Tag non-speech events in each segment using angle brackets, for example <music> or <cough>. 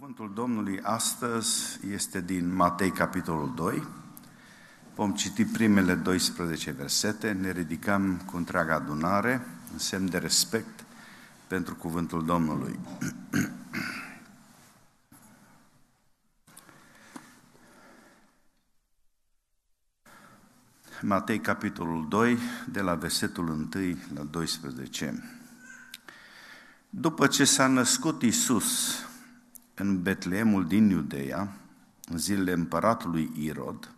Cuvântul Domnului astăzi este din Matei, capitolul 2. Vom citi primele 12 versete, ne ridicăm cu întreaga adunare, în semn de respect pentru cuvântul Domnului. <clears throat> Matei, capitolul 2, de la versetul 1 la 12. După ce s-a născut Isus, în Betleemul din Iudeea, în zilele împăratului Irod,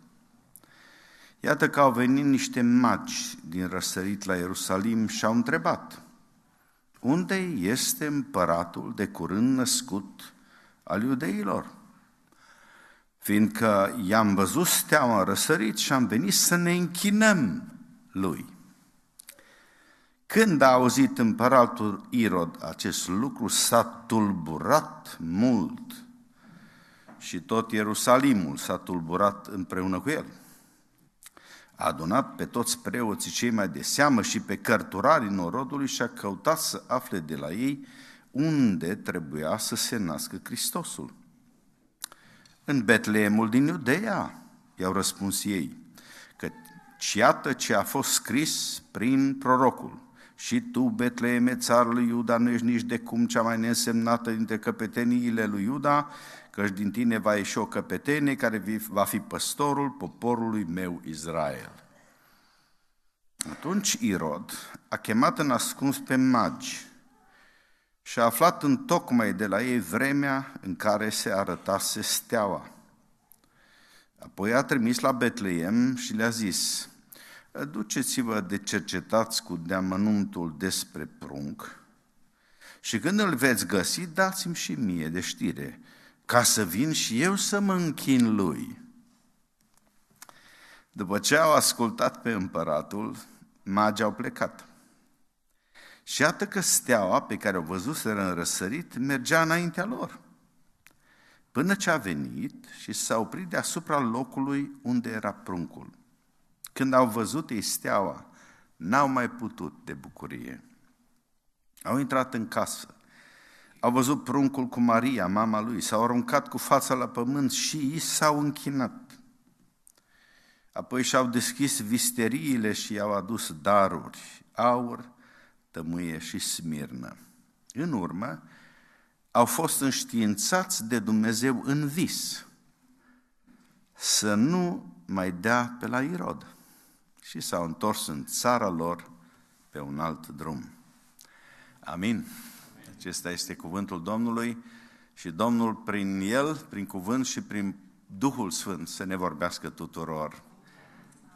iată că au venit niște magi din răsărit la Ierusalim și au întrebat, unde este împăratul de curând născut al iudeilor? Fiindcă i-am văzut steaua răsărit și am venit să ne închinăm lui. Când a auzit împăratul Irod acest lucru, s-a tulburat mult și tot Ierusalimul s-a tulburat împreună cu el. A adunat pe toți preoții cei mai de seamă și pe cărturarii norodului și a căutat să afle de la ei unde trebuia să se nască Hristosul. În Betleemul din Iudeea, i-au răspuns ei, că iată ce a fost scris prin prorocul. Și tu, Betleeme, țarul lui Iuda, nu ești nici de cum cea mai neînsemnată dintre căpeteniile lui Iuda, căci din tine va ieși o căpetenie care va fi păstorul poporului meu Israel. Atunci Irod a chemat în ascuns pe magi și a aflat în tocmai de la ei vremea în care se arătase steaua. Apoi a trimis la Betleem și le-a zis – duceți-vă de cercetați cu deamănuntul despre prunc și când îl veți găsi, dați-mi și mie de știre, ca să vin și eu să mă închin lui. După ce au ascultat pe împăratul, magii au plecat. Și iată că steaua pe care o văzuseră în răsărit mergea înaintea lor. Până ce a venit și s-a oprit deasupra locului unde era pruncul. Când au văzut ei steaua, n-au mai putut de bucurie. Au intrat în casă, au văzut pruncul cu Maria, mama lui, s-au aruncat cu fața la pământ și i s-au închinat. Apoi și-au deschis visteriile și i-au adus daruri, aur, tămâie și smirnă. În urmă, au fost înștiințați de Dumnezeu în vis să nu mai dea pe la Irod și s-au întors în țara lor pe un alt drum. Amin. Acesta este cuvântul Domnului și Domnul prin el, prin cuvânt și prin Duhul Sfânt să ne vorbească tuturor,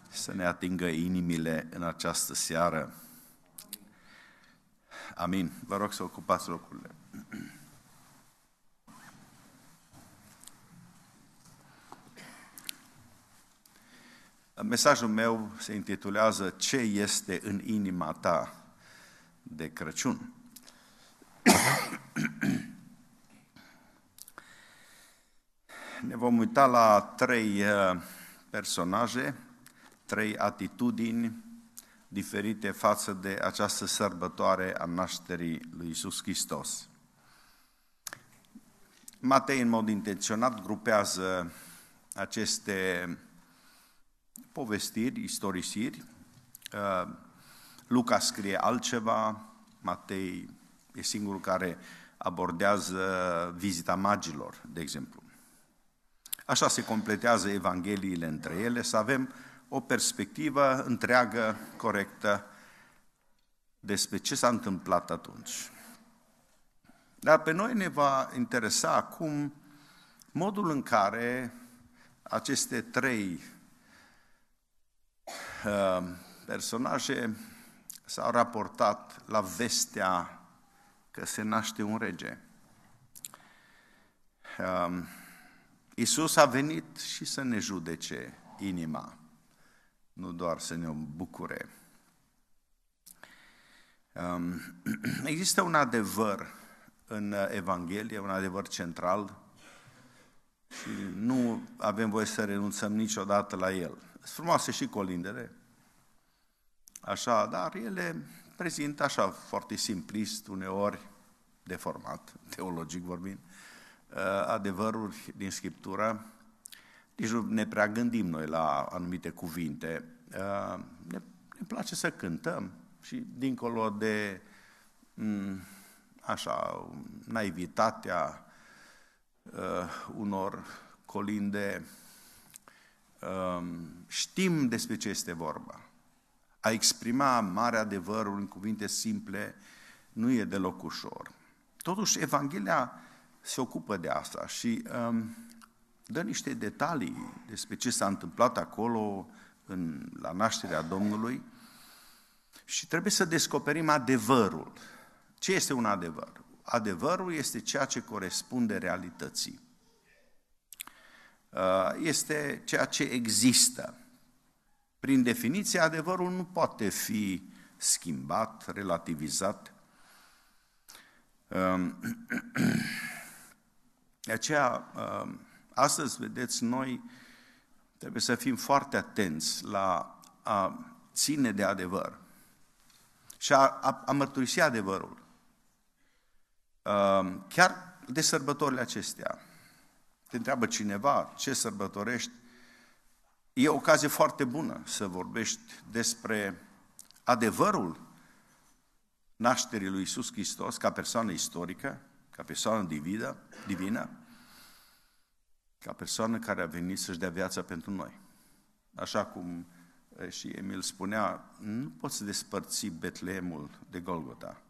să ne atingă inimile în această seară. Amin. Vă rog să ocupați locurile. Mesajul meu se intitulează Ce este în inima ta de Crăciun? <clears throat> Ne vom uita la trei uh, personaje, trei atitudini diferite față de această sărbătoare a nașterii lui Isus Hristos. Matei, în mod intenționat, grupează aceste povestiri, istorisiri. Uh, Luca scrie altceva, Matei e singurul care abordează vizita magilor, de exemplu. Așa se completează Evangheliile între ele, să avem o perspectivă întreagă, corectă, despre ce s-a întâmplat atunci. Dar pe noi ne va interesa acum modul în care aceste trei Ehm, personaje s-au raportat la vestea că se naște un rege. Ehm, Isus a venit și să ne judece inima, nu doar să ne bucure. Ehm, <clears throat> există un adevăr în Evanghelie, un adevăr central și nu avem voie să renunțăm niciodată la el frumoase și colindere, așa, dar ele prezintă așa foarte simplist, uneori deformat, <laughs> teologic vorbind, uh, adevăruri din Scriptură. Deci nu ne prea gândim noi la anumite cuvinte. Uh, ne, ne place să cântăm și dincolo de mm, așa, naivitatea uh, unor colinde Ehm, știm despre ce este vorba. A exprima mare adevărul în cuvinte simple nu e deloc ușor. Totuși, Evanghelia se ocupă de asta și um, dă niște detalii despre ce s-a întâmplat acolo în, la nașterea Domnului și trebuie să descoperim adevărul. Ce este un adevăr? Adevărul este ceea ce corespunde realității. Uh, este ceea ce există. Prin definiție, adevărul nu poate fi schimbat, relativizat. Um, <clears throat> de aceea, um, astăzi, vedeți, noi trebuie să fim foarte atenți la a ține de adevăr și a, a, a mărturisi adevărul. Um, chiar de sărbătorile acestea, te întreabă cineva ce sărbătorești, e o ocazie foarte bună să vorbești despre adevărul nașterii lui Isus Hristos ca persoană istorică, ca persoană divină, divină ca persoană care a venit să-și dea viața pentru noi. Așa cum eh, și Emil spunea, nu poți despărți Betleemul de Golgota.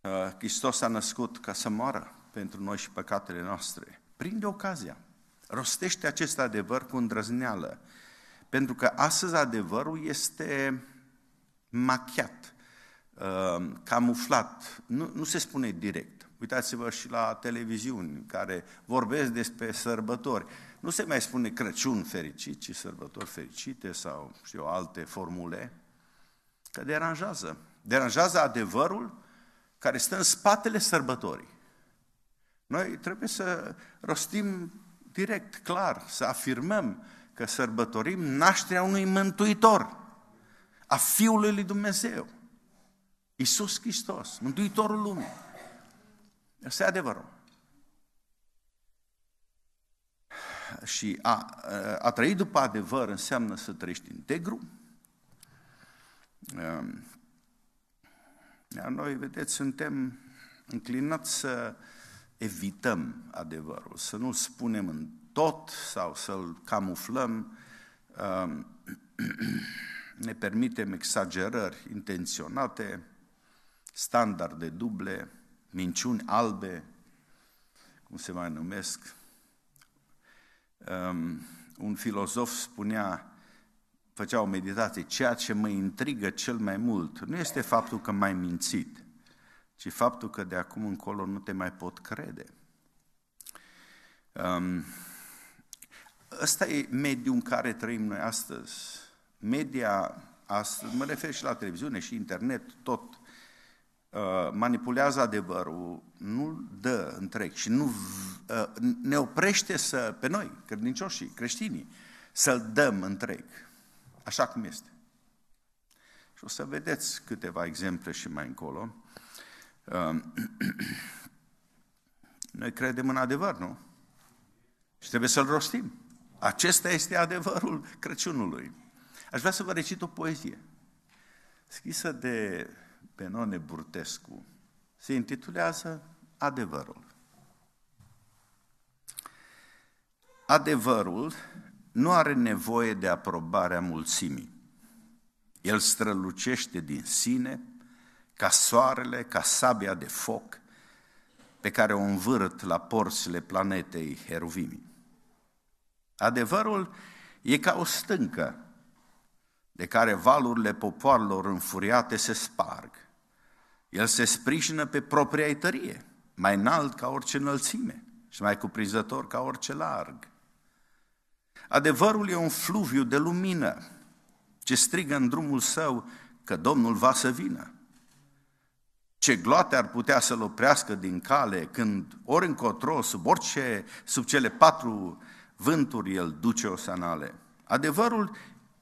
Eh, Hristos a născut ca să moară pentru noi și păcatele noastre. Prinde ocazia. Rostește acest adevăr cu îndrăzneală. Pentru că astăzi adevărul este machiat, uh, camuflat, nu, nu se spune direct. Uitați-vă și la televiziuni care vorbesc despre sărbători. Nu se mai spune Crăciun fericit, ci sărbători fericite sau știu, alte formule, că deranjează. Deranjează adevărul care stă în spatele sărbătorii. Noi trebuie să rostim direct, clar, să afirmăm că sărbătorim nașterea unui mântuitor, a Fiului lui Dumnezeu, Isus Hristos, Mântuitorul lumii. Asta e adevărul. Și a, a trăi după adevăr înseamnă să trăiești integru. Ehm, iar noi, vedeți, suntem înclinați să evităm adevărul, să nu spunem în tot sau să-l camuflăm, um, <clears throat> ne permitem exagerări intenționate, standarde duble, minciuni albe, cum se mai numesc. Um, un filozof spunea, făcea o meditație, ceea ce mă intrigă cel mai mult nu este faptul că m-ai mințit, ci faptul că de acum încolo nu te mai pot crede. Um, ăsta e mediul în care trăim noi astăzi. Media astăzi, mă refer și la televiziune și internet, tot, uh, manipulează adevărul, nu dă întreg și nu uh, ne oprește să, pe noi, credincioșii, creștinii, să-l dăm întreg, așa cum este. Și o să vedeți câteva exemple și mai încolo. Um, <clears throat> noi credem în adevăr, nu? Și trebuie să-l rostim. Acesta este adevărul Crăciunului. Aș vrea să vă recit o poezie scrisă de Benone Burtescu. Se intitulează Adevărul. Adevărul nu are nevoie de aprobarea mulțimii. El strălucește din sine ca soarele, ca sabia de foc pe care o învârt la porțile planetei Heruvimii. Adevărul e ca o stâncă de care valurile popoarelor înfuriate se sparg. El se sprijină pe propria tărie, mai înalt ca orice înălțime și mai cuprinzător ca orice larg. Adevărul e un fluviu de lumină ce strigă în drumul său că Domnul va să vină ce gloate ar putea să-l oprească din cale, când ori încotro, sub orice, sub cele patru vânturi el duce sanale. Adevărul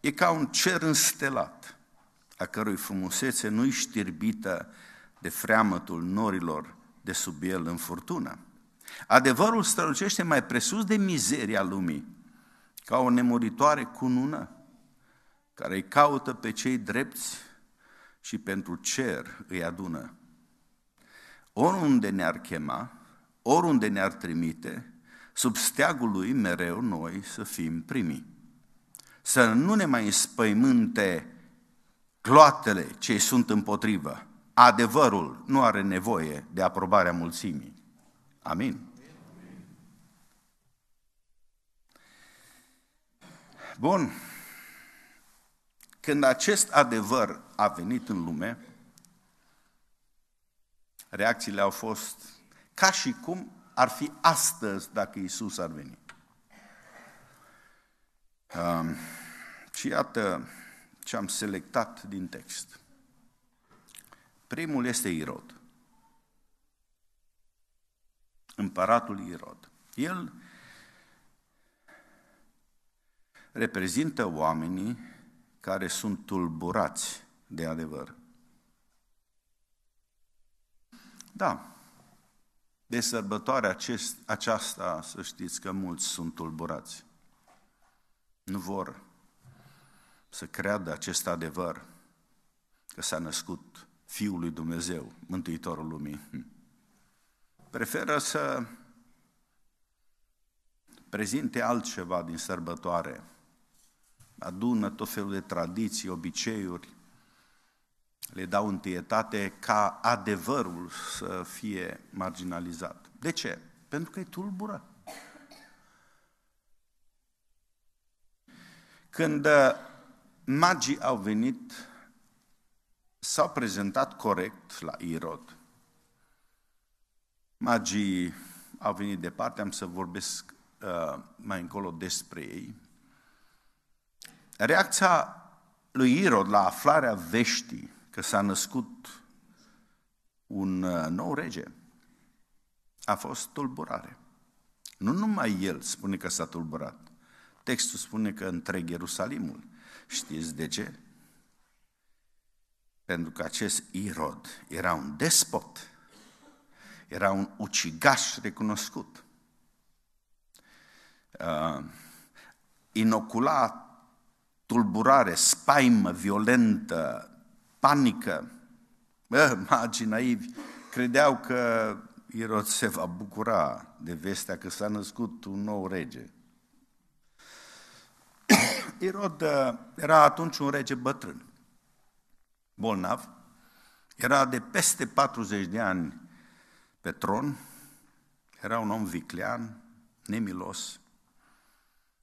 e ca un cer înstelat, a cărui frumusețe nu-i știrbită de freamătul norilor de sub el în furtună. Adevărul strălucește mai presus de mizeria lumii, ca o nemuritoare cunună, care îi caută pe cei drepți și pentru cer îi adună. Oriunde ne-ar chema, oriunde ne-ar trimite, sub steagul lui mereu noi să fim primi. Să nu ne mai înspăimânte gloatele cei sunt împotrivă. Adevărul nu are nevoie de aprobarea mulțimii. Amin. Bun. Când acest adevăr a venit în lume, Reacțiile au fost ca și cum ar fi astăzi dacă Isus ar veni. Um, și iată ce am selectat din text. Primul este Irod. Împăratul Irod. El reprezintă oamenii care sunt tulburați de adevăr. Da, de sărbătoarea acest, aceasta, să știți că mulți sunt tulburați. Nu vor să creadă acest adevăr că s-a născut Fiul lui Dumnezeu, Mântuitorul Lumii. Hm. Preferă să prezinte altceva din sărbătoare. Adună tot felul de tradiții, obiceiuri, le dau întâietate ca adevărul să fie marginalizat. De ce? Pentru că e tulbură. Când uh, magii au venit, s-au prezentat corect la Irod. Magii au venit departe, am să vorbesc uh, mai încolo despre ei. Reacția lui Irod la aflarea veștii că s-a născut un uh, nou rege. A fost tulburare. Nu numai el spune că s-a tulburat. Textul spune că întreg Ierusalimul. Știți de ce? Pentru că acest Irod era un despot, era un ucigaș recunoscut. Uh, inocula tulburare, spaimă violentă, panică. Bă, <laughs> magii naivi credeau că Irod se va bucura de vestea că s-a născut un nou rege. <coughs> Irod uh, era atunci un rege bătrân, bolnav, era de peste 40 de ani pe tron, era un om viclean, nemilos.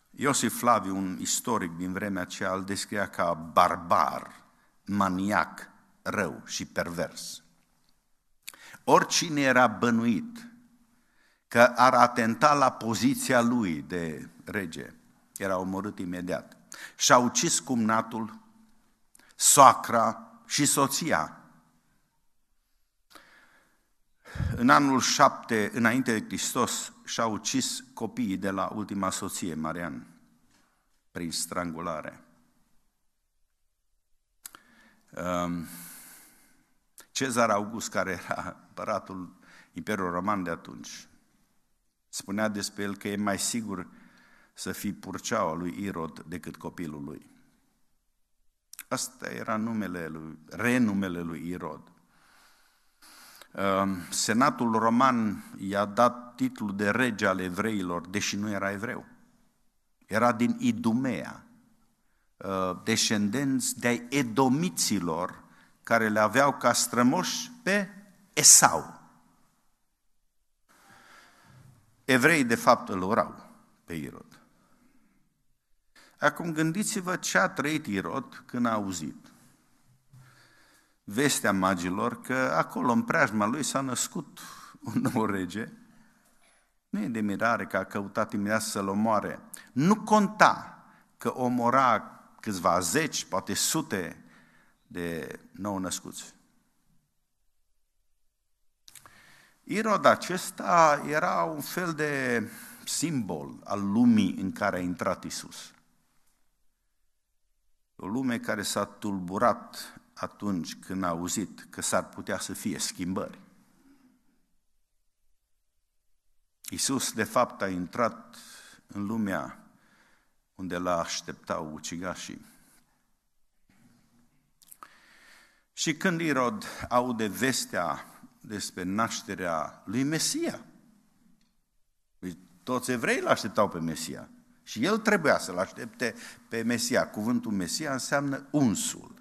Iosif Flaviu, un istoric din vremea aceea, îl descria ca barbar, maniac, rău și pervers. Oricine era bănuit că ar atenta la poziția lui de rege, era omorât imediat. Și-a ucis cumnatul, soacra și soția. În anul 7, înainte de Hristos, și-a ucis copiii de la ultima soție, Marian, prin strangulare. Ehm, Cezar August, care era împăratul Imperiului Roman de atunci, spunea despre el că e mai sigur să fii purceaua lui Irod decât copilul lui. Asta era numele lui, renumele lui Irod. Ehm, Senatul roman i-a dat titlul de rege al evreilor, deși nu era evreu. Era din Idumea, Uh, descendenți de edomiților care le aveau ca strămoși pe Esau. Evreii, de fapt, îl urau pe Irod. Acum gândiți-vă ce a trăit Irod când a auzit vestea magilor că acolo, în preajma lui, s-a născut un nou rege. Nu e de mirare că a căutat imediat să-l omoare. Nu conta că omora câțiva zeci, poate sute de nou născuți. Irod acesta era un fel de simbol al lumii în care a intrat Isus. O lume care s-a tulburat atunci când a auzit că s-ar putea să fie schimbări. Isus, de fapt, a intrat în lumea unde l-a așteptau ucigașii. Și când Irod aude vestea despre nașterea lui Mesia, păi toți evrei l așteptau pe Mesia și el trebuia să-l aștepte pe Mesia. Cuvântul Mesia înseamnă unsul,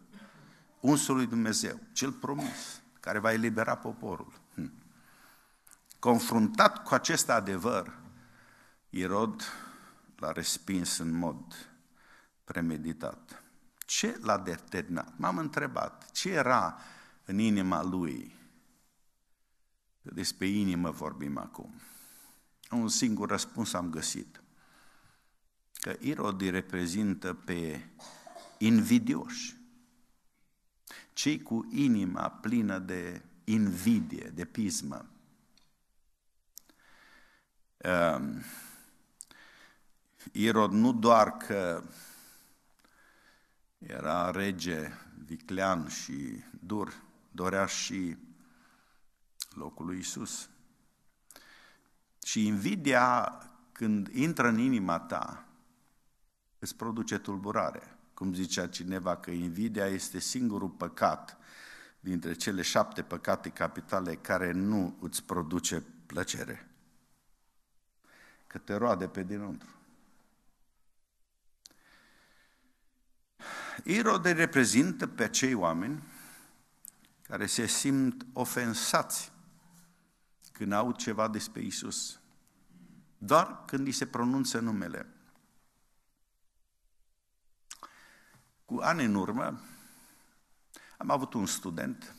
unsul lui Dumnezeu, cel promis, care va elibera poporul. Hm. Confruntat cu acest adevăr, Irod l-a respins în mod premeditat. Ce l-a determinat? M-am întrebat ce era în inima lui. Că despre inimă vorbim acum. Un singur răspuns am găsit. Că Irod reprezintă pe invidioși. Cei cu inima plină de invidie, de pismă. Ehm, Irod nu doar că era rege viclean și dur, dorea și locul lui Isus. Și invidia, când intră în inima ta, îți produce tulburare. Cum zicea cineva că invidia este singurul păcat dintre cele șapte păcate capitale care nu îți produce plăcere. Că te roade pe dinăuntru. Irod îi reprezintă pe acei oameni care se simt ofensați când au ceva despre Isus, doar când îi se pronunță numele. Cu ani în urmă, am avut un student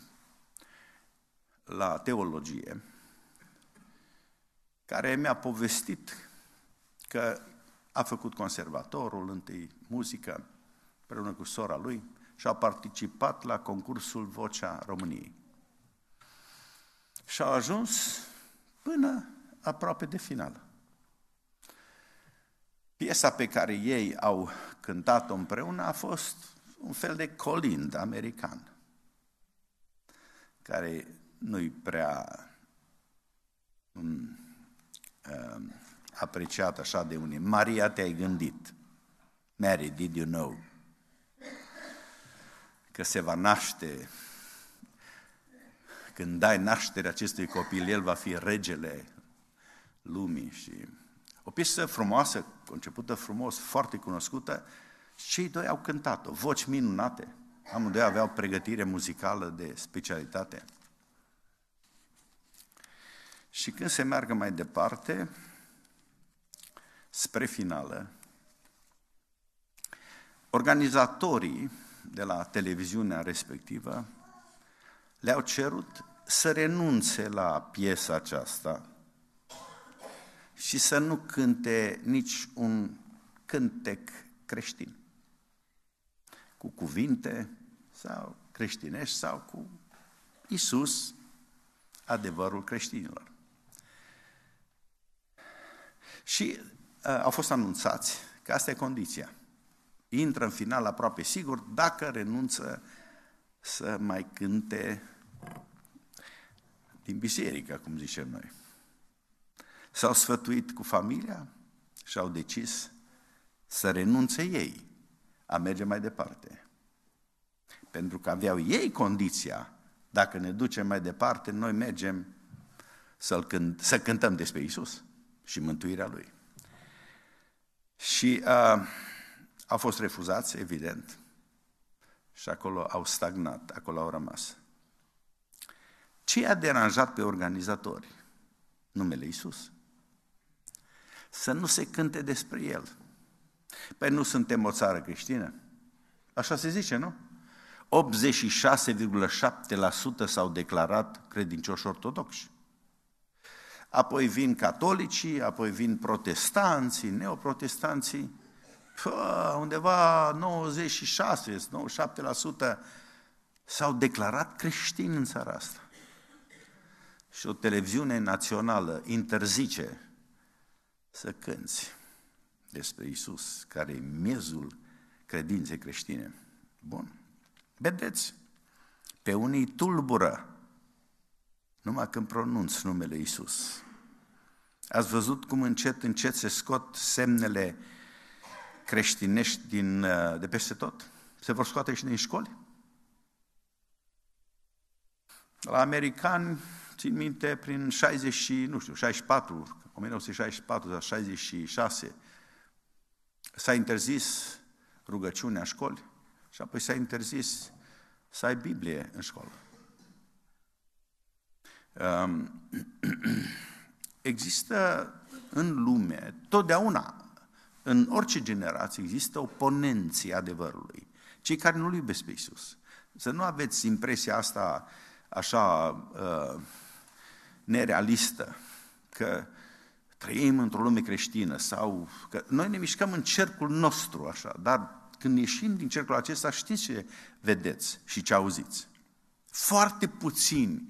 la teologie care mi-a povestit că a făcut conservatorul, întâi muzică, împreună cu sora lui, și a participat la concursul Vocea României. Și a ajuns până aproape de final. Piesa pe care ei au cântat-o împreună a fost un fel de colind american, care nu-i prea um, apreciat așa de unii. Maria, te-ai gândit. Mary, did you know? că se va naște. Când dai naștere acestui copil, el va fi regele lumii. Și o piesă frumoasă, concepută frumos, foarte cunoscută, cei doi au cântat-o, voci minunate. Amândoi aveau pregătire muzicală de specialitate. Și când se meargă mai departe, spre finală, organizatorii de la televiziunea respectivă, le-au cerut să renunțe la piesa aceasta și să nu cânte nici un cântec creștin, cu cuvinte sau creștinești sau cu Isus, adevărul creștinilor. Și uh, au fost anunțați că asta e condiția intră în final aproape sigur dacă renunță să mai cânte din biserică, cum zicem noi. S-au sfătuit cu familia și au decis să renunțe ei a merge mai departe. Pentru că aveau ei condiția, dacă ne ducem mai departe, noi mergem să cânt, să cântăm despre Isus și mântuirea Lui. Și uh, au fost refuzați, evident. Și acolo au stagnat, acolo au rămas. Ce a deranjat pe organizatori? Numele Isus. Să nu se cânte despre El. Păi nu suntem o țară creștină. Așa se zice, nu? 86,7% s-au declarat credincioși ortodoxi. Apoi vin catolicii, apoi vin protestanții, neoprotestanții. Fă, undeva 96-97% s-au declarat creștini în țara asta. Și o televiziune națională interzice să cânți despre Isus, care e miezul credinței creștine. Bun. Vedeți, pe unii tulbură numai când pronunț numele Isus. Ați văzut cum încet, încet se scot semnele creștinești din, uh, de peste tot? Se vor scoate și din școli? La americani, țin minte, prin 60 și, nu știu, 64, 1964 sau 66, s-a interzis rugăciunea școli și apoi s-a interzis să ai Biblie în școală. Um, <clears throat> există în lume totdeauna în orice generație există oponenții adevărului, cei care nu-L iubesc pe Iisus. Să nu aveți impresia asta așa uh, nerealistă, că trăim într-o lume creștină sau că noi ne mișcăm în cercul nostru așa, dar când ieșim din cercul acesta știți ce vedeți și ce auziți. Foarte puțini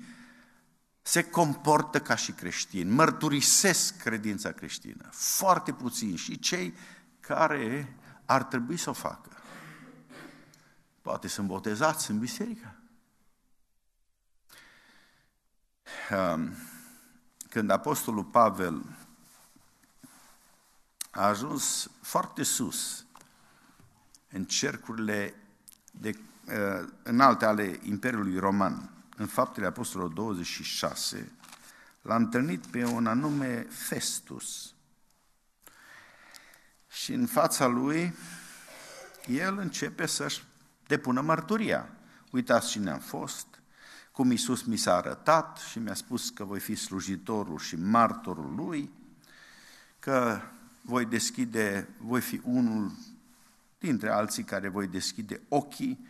se comportă ca și creștini, mărturisesc credința creștină. Foarte puțini și cei care ar trebui să o facă. Poate sunt botezați în biserică. Când Apostolul Pavel a ajuns foarte sus în cercurile de, uh, în alte ale Imperiului Roman, în Faptele Apostolilor 26, l-a întâlnit pe un anume Festus. Și în fața lui, el începe să-și depună mărturia. Uitați cine am fost, cum Iisus mi s-a arătat și mi-a spus că voi fi slujitorul și martorul lui, că voi deschide, voi fi unul dintre alții care voi deschide ochii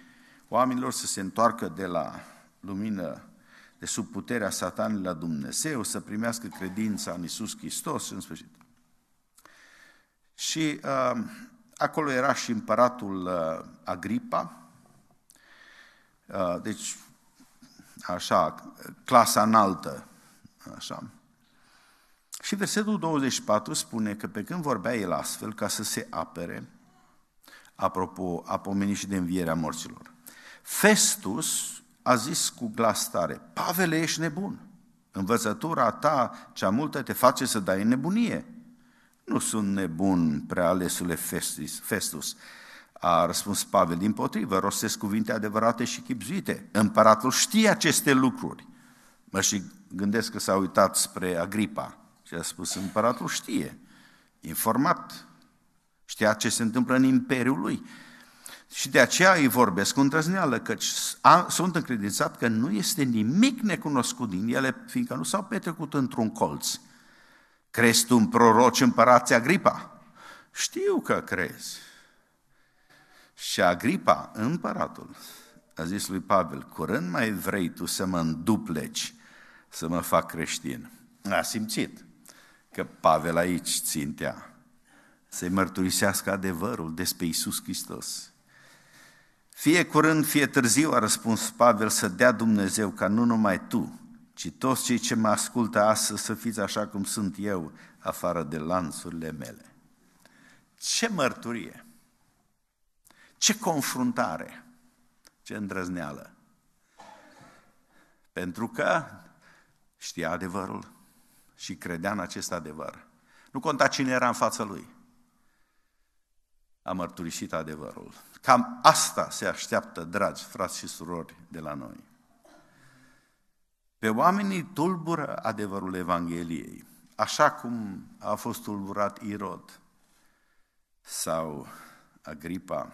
oamenilor să se întoarcă de la lumină de sub puterea satanului la Dumnezeu, să primească credința în Isus Hristos, în sfârșit. Și uh, acolo era și împăratul uh, Agripa, uh, deci așa, clasa înaltă, așa. Și versetul 24 spune că pe când vorbea el astfel, ca să se apere, apropo, a pomenit și de învierea morților, Festus, a zis cu glas tare, Pavele, ești nebun. Învățătura ta cea multă te face să dai nebunie. Nu sunt nebun, prealesule Festus, Festus a răspuns Pavel, din potrivă, rostesc cuvinte adevărate și chipzuite. Împăratul știe aceste lucruri. Mă și gândesc că s-a uitat spre Agripa și a spus, împăratul știe, informat, știa ce se întâmplă în imperiul lui. Și de aceea îi vorbesc cu îndrăzneală, căci sunt încredințat că nu este nimic necunoscut din ele, fiindcă nu s-au petrecut într-un colț. Crezi tu în proroci împărații Agripa? Știu că crezi. Și Agripa, împăratul, a zis lui Pavel, curând mai vrei tu să mă îndupleci, să mă fac creștin. A simțit că Pavel aici țintea să-i mărturisească adevărul despre Isus Hristos. Fie curând, fie târziu, a răspuns Pavel, să dea Dumnezeu ca nu numai tu, ci toți cei ce mă ascultă astăzi să fiți așa cum sunt eu, afară de lanțurile mele. Ce mărturie! Ce confruntare! Ce îndrăzneală! Pentru că știa adevărul și credea în acest adevăr. Nu conta cine era în fața lui. A mărturisit adevărul. Cam asta se așteaptă, dragi frați și surori, de la noi. Pe oamenii tulbură adevărul Evangheliei, așa cum a fost tulburat Irod sau Agripa.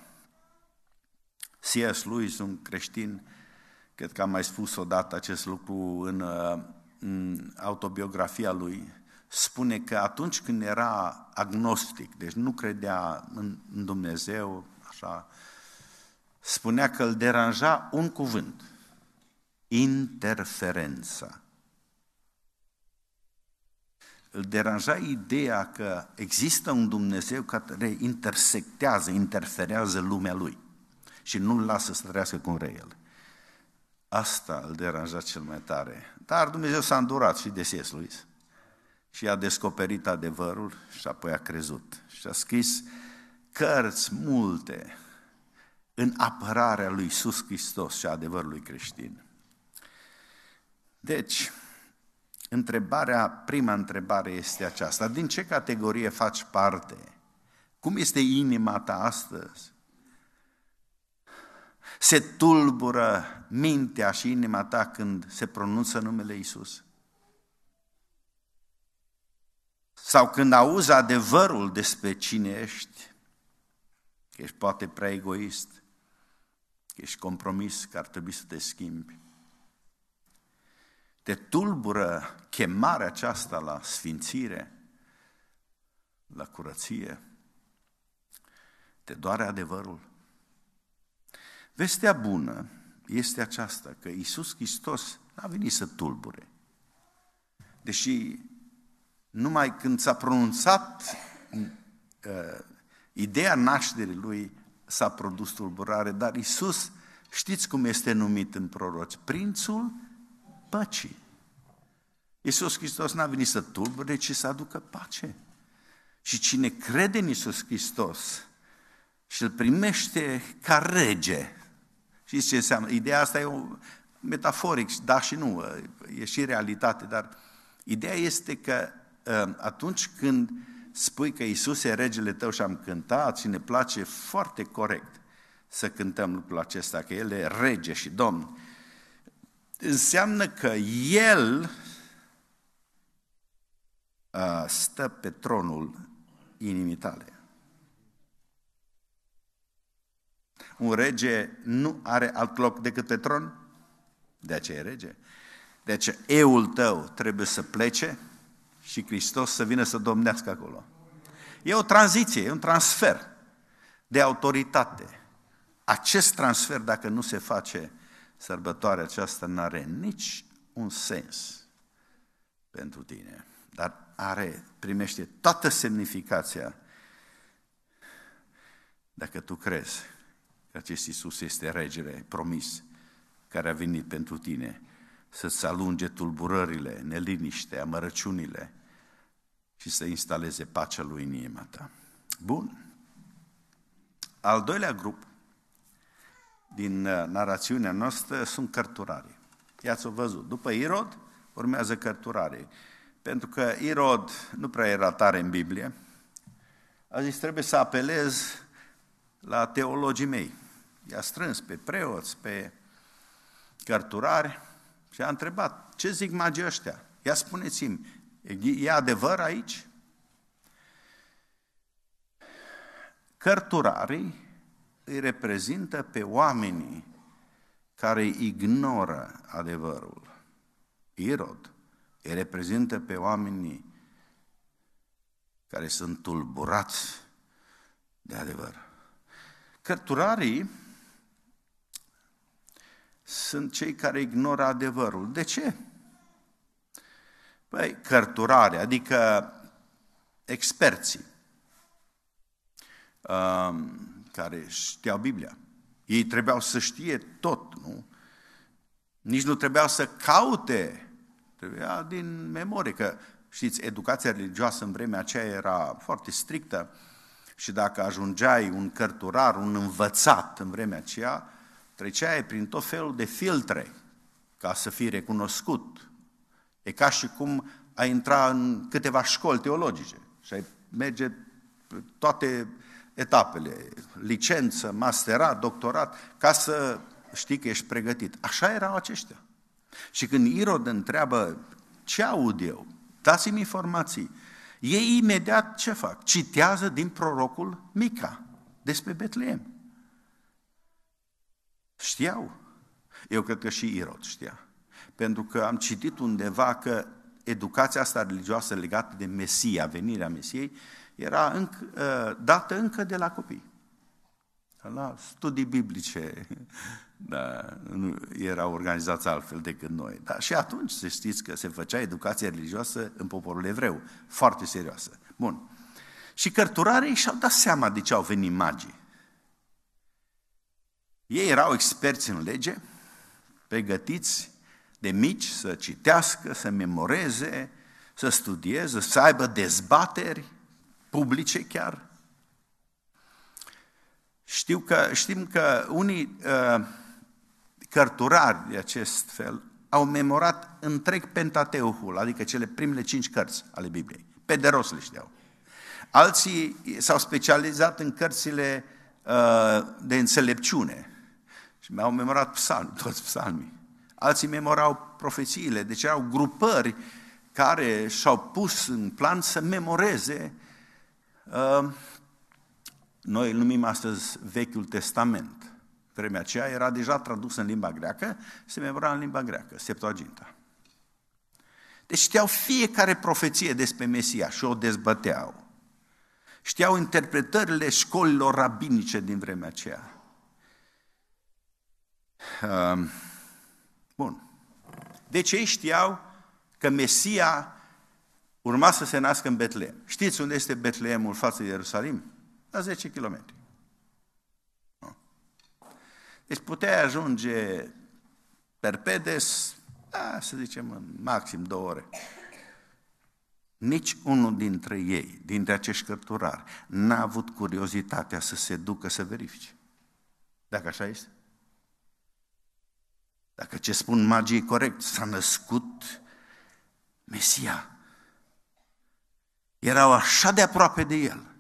C.S. lui, un creștin, cred că am mai spus odată acest lucru în, în autobiografia lui, spune că atunci când era agnostic, deci nu credea în, în Dumnezeu, așa, spunea că îl deranja un cuvânt, interferența. Îl deranja ideea că există un Dumnezeu care intersectează, interferează lumea lui și nu-l lasă să trăiască cum vrea el. Asta îl deranja cel mai tare. Dar Dumnezeu s-a îndurat și de C.S. Lewis și a descoperit adevărul și apoi a crezut. Și a scris cărți multe în apărarea lui Iisus Hristos și adevărului creștin. Deci, întrebarea, prima întrebare este aceasta. Din ce categorie faci parte? Cum este inima ta astăzi? Se tulbură mintea și inima ta când se pronunță numele Isus? Sau când auzi adevărul despre cine ești, că ești poate prea egoist, că ești compromis, că ar trebui să te schimbi. Te tulbură chemarea aceasta la sfințire, la curăție. Te doare adevărul. Vestea bună este aceasta, că Iisus Hristos n-a venit să tulbure. Deși numai când s-a pronunțat uh, Ideea nașterii lui s-a produs tulburare, dar Isus, știți cum este numit în proroci? Prințul păcii. Iisus Hristos n-a venit să tulbure, ci să aducă pace. Și cine crede în Iisus Hristos și îl primește ca rege, știți ce înseamnă? Ideea asta e o metaforic, da și nu, e și realitate, dar ideea este că ă, atunci când uh, spui că Isus e regele tău și am cântat și ne place foarte corect să cântăm lucrul acesta, că El e rege și domn. Înseamnă că El stă pe tronul inimii tale. Un rege nu are alt loc decât pe tron, de aceea e rege. aceea eul tău trebuie să plece, și Hristos să vină să domnească acolo. E o tranziție, e un transfer de autoritate. Acest transfer, dacă nu se face sărbătoarea aceasta, nu are nici un sens pentru tine, dar are, primește toată semnificația dacă tu crezi că acest Iisus este regele promis care a venit pentru tine, să-ți alunge tulburările, neliniște, amărăciunile, și să instaleze pacea lui în inima ta. Bun. Al doilea grup din uh, narațiunea noastră sunt cărturare. I-ați văzut. După Irod urmează cărturare. Pentru că Irod nu prea era tare în Biblie. A zis, trebuie să apelez la teologii mei. I-a strâns pe preoți, pe cărturari și a întrebat, ce zic magii ăștia? Ia spuneți-mi, E adevăr aici? Cărturarii îi reprezintă pe oamenii care ignoră adevărul. Irod îi reprezintă pe oamenii care sunt tulburați de adevăr. Cărturarii sunt cei care ignoră adevărul. De ce? Păi, cărturare, adică experții um, care știau Biblia. Ei trebuiau să știe tot, nu? Nici nu trebuiau să caute, trebuia din memorie, că știți, educația religioasă în vremea aceea era foarte strictă și dacă ajungeai un cărturar, un învățat în vremea aceea, treceai prin tot felul de filtre ca să fii recunoscut E ca și cum ai intra în câteva școli teologice și ai merge toate etapele, licență, masterat, doctorat, ca să știi că ești pregătit. Așa erau aceștia. Și când Irod întreabă ce aud eu, dați-mi informații, ei imediat ce fac? Citează din prorocul Mica despre Betleem. Știau. Eu cred că și Irod știa pentru că am citit undeva că educația asta religioasă legată de Mesia, venirea Mesiei, era înc- ă, dată încă de la copii. La studii biblice <laughs> da, nu era organizați altfel decât noi. Da, și atunci, să știți că se făcea educație religioasă în poporul evreu, foarte serioasă. Bun. Și cărturarii și-au dat seama de ce au venit magii. Ei erau experți în lege, pregătiți, de mici să citească, să memoreze, să studieze, să aibă dezbateri publice chiar. Știu că, știm că unii uh, cărturari de acest fel au memorat întreg Pentateuhul, adică cele primele cinci cărți ale Bibliei. Pe de rost le știau. Alții s-au specializat în cărțile uh, de înțelepciune și mi-au memorat psalmi, toți psalmii alții memorau profețiile, deci erau grupări care și-au pus în plan să memoreze, uh, noi îl numim astăzi Vechiul Testament. Vremea aceea era deja tradus în limba greacă, se memora în limba greacă, Septuaginta. Deci știau fiecare profeție despre Mesia și o dezbăteau. Știau interpretările școlilor rabinice din vremea aceea. Uh, Bun. Deci ei știau că Mesia urma să se nască în Betlehem. Știți unde este Betleemul față de Ierusalim? La 10 km. Deci puteai ajunge perpedes, da, să zicem, în maxim două ore. Nici unul dintre ei, dintre acești cărturari, n-a avut curiozitatea să se ducă să verifice. Dacă așa este? Dacă ce spun magii e corect, s-a născut Mesia. Erau așa de aproape de el.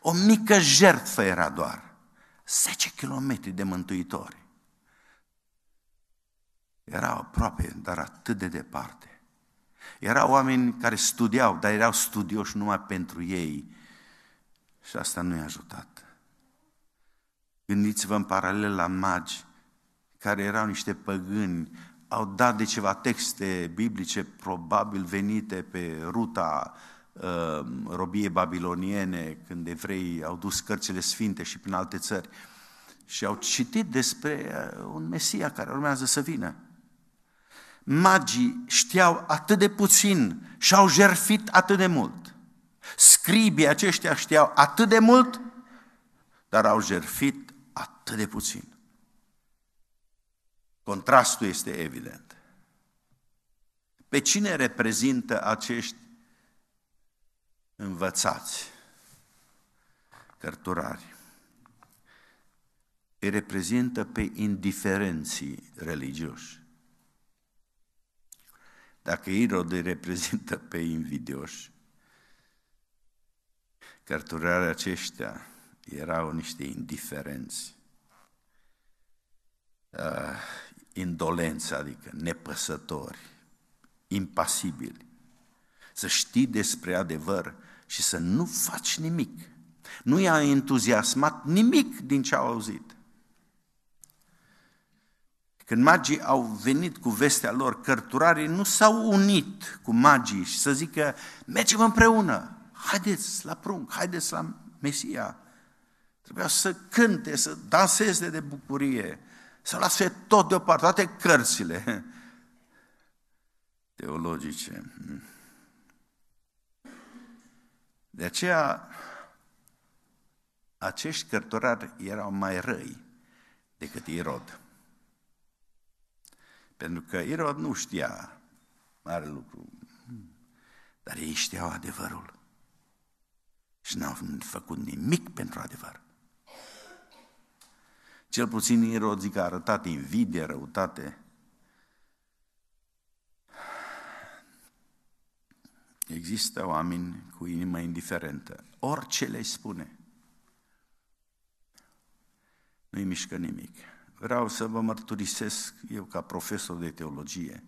O mică jertfă era doar. 10 kilometri de mântuitori. Erau aproape, dar atât de departe. Erau oameni care studiau, dar erau studioși numai pentru ei. Și asta nu i-a ajutat. Gândiți-vă în paralel la magi care erau niște păgâni, au dat de ceva texte biblice, probabil venite pe ruta uh, robiei babiloniene, când evrei au dus cărțile sfinte și prin alte țări, și au citit despre uh, un Mesia care urmează să vină. Magii știau atât de puțin și au jerfit atât de mult. Scribii aceștia știau atât de mult, dar au jerfit atât de puțin. Contrastul este evident. Pe cine reprezintă acești învățați, cărturari? Îi reprezintă pe indiferenții religioși. Dacă Irod îi reprezintă pe invidioși, cărturarea aceștia erau niște indiferenți. Uh, indolență, adică nepăsători, impasibili, să știi despre adevăr și să nu faci nimic. Nu i-a entuziasmat nimic din ce au auzit. Când magii au venit cu vestea lor, cărturarii nu s-au unit cu magii și să zică, mergem împreună, haideți la prunc, haideți la Mesia. Trebuia să cânte, să danseze de bucurie, să lase tot deoparte, toate cărțile <laughs> teologice. De aceea, acești cărturari erau mai răi decât Irod. Pentru că Irod nu știa mare lucru, dar ei știau adevărul și n-au făcut nimic pentru adevăr. Cel puțin Irodic a arătat invidie, răutate. Există oameni cu inimă indiferentă. Orice le spune, nu-i mișcă nimic. Vreau să vă mărturisesc, eu ca profesor de teologie,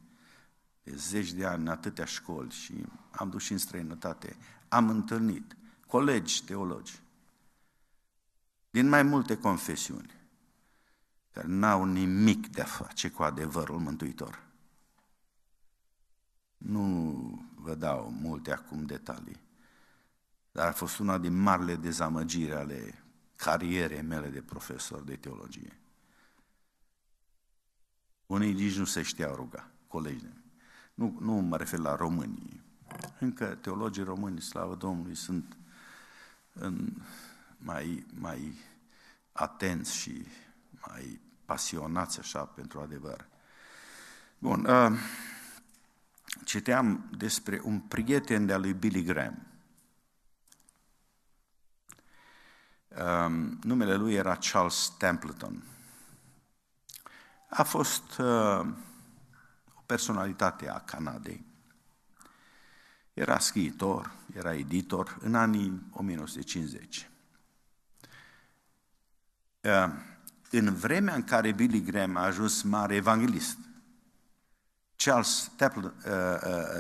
de zeci de ani în atâtea școli și am dus și în străinătate, am întâlnit colegi teologi din mai multe confesiuni dar n-au nimic de a face cu adevărul mântuitor. Nu vă dau multe acum detalii, dar a fost una din marile dezamăgiri ale carierei mele de profesor de teologie. Unii nici nu se știau ruga, colegii nu, nu mă refer la românii. Încă teologii români, slavă Domnului, sunt în mai, mai atenți și mai pasionați așa pentru adevăr. Bun, uh, citeam despre un prieten de-a lui Billy Graham. Uh, numele lui era Charles Templeton. A fost uh, o personalitate a Canadei. Era scriitor, era editor în anii 1950. În vremea în care Billy Graham a ajuns mare evanghelist, Charles uh, uh,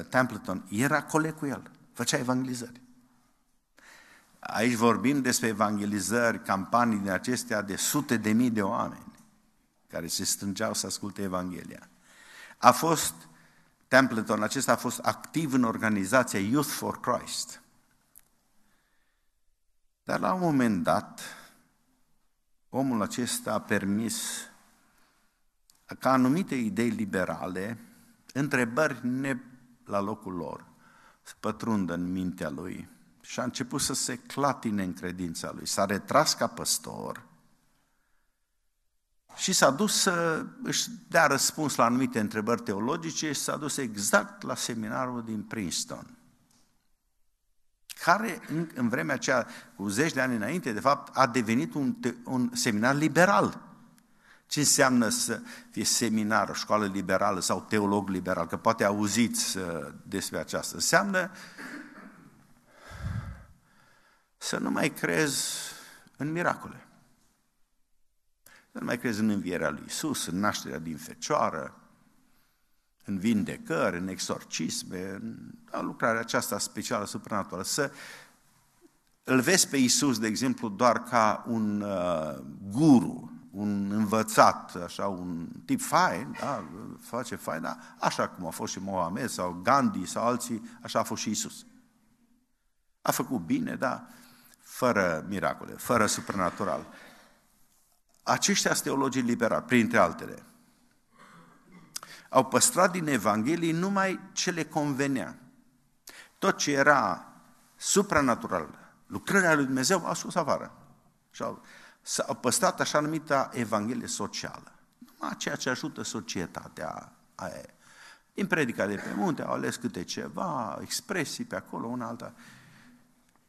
Templeton era coleg cu el, făcea evangelizări. Aici vorbim despre evangelizări, campanii din acestea de sute de mii de oameni care se strângeau să asculte Evanghelia. A fost, Templeton acesta a fost activ în organizația Youth for Christ. Dar la un moment dat, omul acesta a permis ca anumite idei liberale, întrebări ne la locul lor, să pătrundă în mintea lui și a început să se clatine în credința lui. S-a retras ca păstor și s-a dus să își dea răspuns la anumite întrebări teologice și s-a dus exact la seminarul din Princeton care în, în vremea aceea, cu zeci de ani înainte, de fapt, a devenit un, un seminar liberal. Ce înseamnă să fie seminar, școală liberală sau teolog liberal? Că poate auziți uh, despre aceasta. Înseamnă să nu mai crezi în miracole. Să nu mai crezi în învierea lui Isus, în nașterea din fecioară, în vindecări, în exorcisme, în lucrarea aceasta specială, supranaturală. Să îl vezi pe Isus, de exemplu, doar ca un uh, guru, un învățat, așa, un tip fain, da, face fain, da, așa cum a fost și Mohamed sau Gandhi sau alții, așa a fost și Isus. A făcut bine, da, fără miracole, fără supranatural. Aceștia sunt teologii liberali, printre altele au păstrat din Evanghelie numai ce le convenea. Tot ce era supranatural, lucrarea lui Dumnezeu, a scos afară. Și au, s păstrat așa numita Evanghelie socială. Numai ceea ce ajută societatea aia. Din predica de pe munte au ales câte ceva, expresii pe acolo, una alta.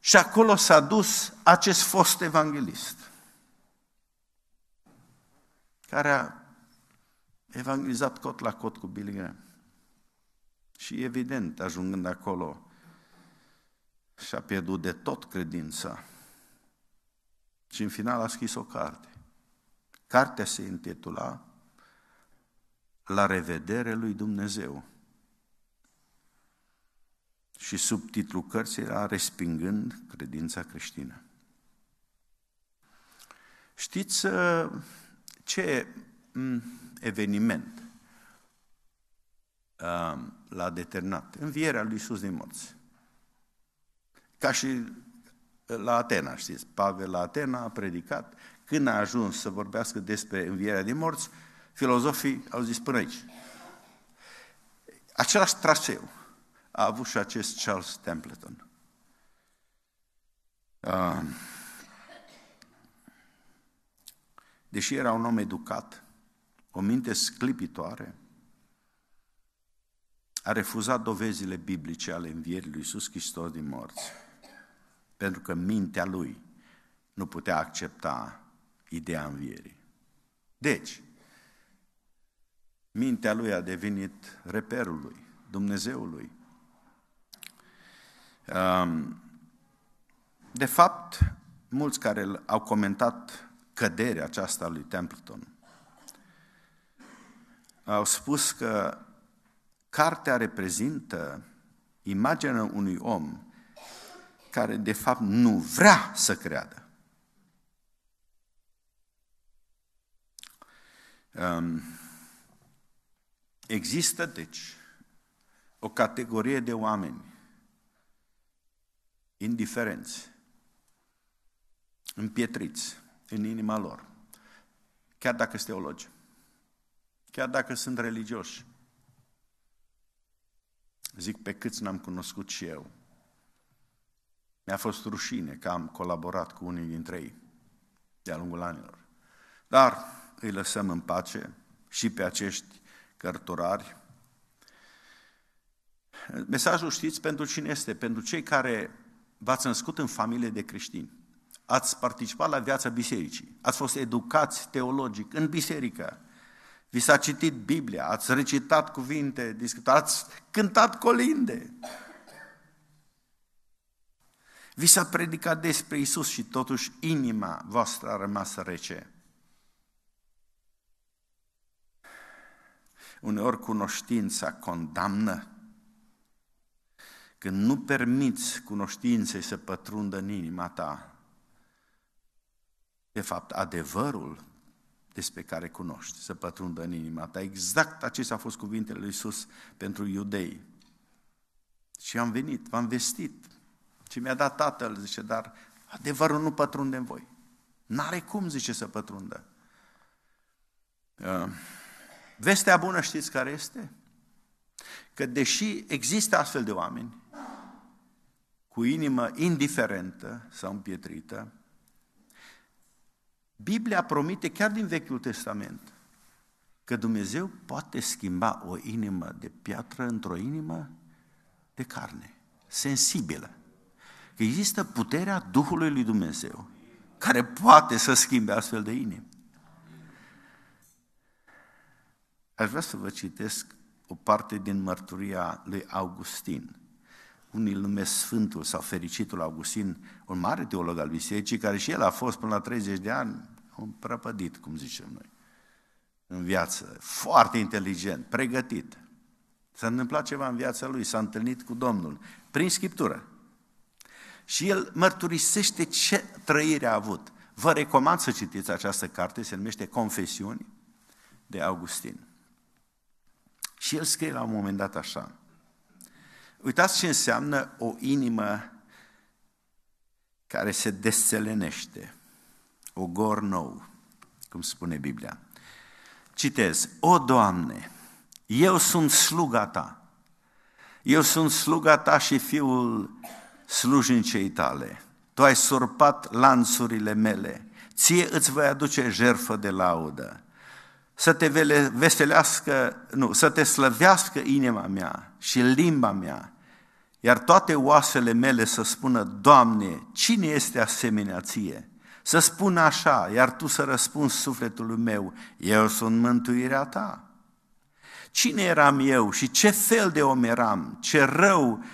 Și acolo s-a dus acest fost evanghelist, care a evangelizat cot la cot cu Billy Graham. Și evident, ajungând acolo, și-a pierdut de tot credința. Și în final a scris o carte. Cartea se intitula La revedere lui Dumnezeu. Și subtitlul cărții era Respingând credința creștină. Știți uh, ce eveniment um, l-a determinat. Învierea lui Iisus din morți. Ca și uh, la Atena, știți, Pavel la Atena a predicat, când a ajuns să vorbească despre învierea din morți, filozofii au zis până aici. Același traseu a avut și acest Charles Templeton. Um, deși era un om educat, o minte sclipitoare, a refuzat dovezile biblice ale învierii lui Iisus Hristos din morți, pentru că mintea lui nu putea accepta ideea învierii. Deci, mintea lui a devenit reperul lui, Dumnezeului. De fapt, mulți care au comentat căderea aceasta lui Templeton au spus că cartea reprezintă imaginea unui om care de fapt nu vrea să creadă. Um, există, deci, o categorie de oameni indiferenți, împietriți în inima lor, chiar dacă o teologi chiar dacă sunt religioși. Zic, pe câți n-am cunoscut și eu. Mi-a fost rușine că am colaborat cu unii dintre ei de-a lungul anilor. Dar îi lăsăm în pace și pe acești cărturari. Mesajul știți pentru cine este? Pentru cei care v-ați născut în familie de creștini. Ați participat la viața bisericii. Ați fost educați teologic în biserică vi s-a citit Biblia, ați recitat cuvinte, discutați, cântat colinde. Vi s-a predicat despre Isus și totuși inima voastră a rămas rece. Uneori cunoștința condamnă. Când nu permiți cunoștinței să pătrundă în inima ta, de fapt, adevărul despre care cunoști, să pătrundă în inima ta. Exact acestea au fost cuvintele lui Iisus pentru iudei. Și am venit, v-am vestit. Ce mi-a dat Tatăl, zice, dar adevărul nu pătrunde în voi. N-are cum, zice, să pătrundă. Uh, vestea bună știți care este? Că deși există astfel de oameni, cu inimă indiferentă sau împietrită, Biblia promite chiar din Vechiul Testament că Dumnezeu poate schimba o inimă de piatră într-o inimă de carne, sensibilă. Că există puterea Duhului lui Dumnezeu care poate să schimbe astfel de inimi. Aș vrea să vă citesc o parte din mărturia lui Augustin. Unii îl numesc Sfântul sau Fericitul Augustin, un mare teolog al bisericii, care și el a fost până la 30 de ani cum prăpădit, cum zicem noi, în viață, foarte inteligent, pregătit. S-a întâmplat ceva în viața lui, s-a întâlnit cu Domnul, prin Scriptură. Și el mărturisește ce trăire a avut. Vă recomand să citiți această carte, se numește Confesiuni de Augustin. Și el scrie la un moment dat așa. Uitați ce înseamnă o inimă care se deselenește ogor nou, cum spune Biblia. Citez, O Doamne, eu sunt sluga Ta, eu sunt sluga Ta și fiul slujincei Tale. Tu ai surpat lanțurile mele, ție îți voi aduce jerfă de laudă. Să te veselească, nu, să te slăvească inima mea și limba mea, iar toate oasele mele să spună, Doamne, cine este asemenea ție? să spun așa, iar tu să răspunzi sufletului meu, eu sunt mântuirea ta. Cine eram eu și ce fel de om eram, ce rău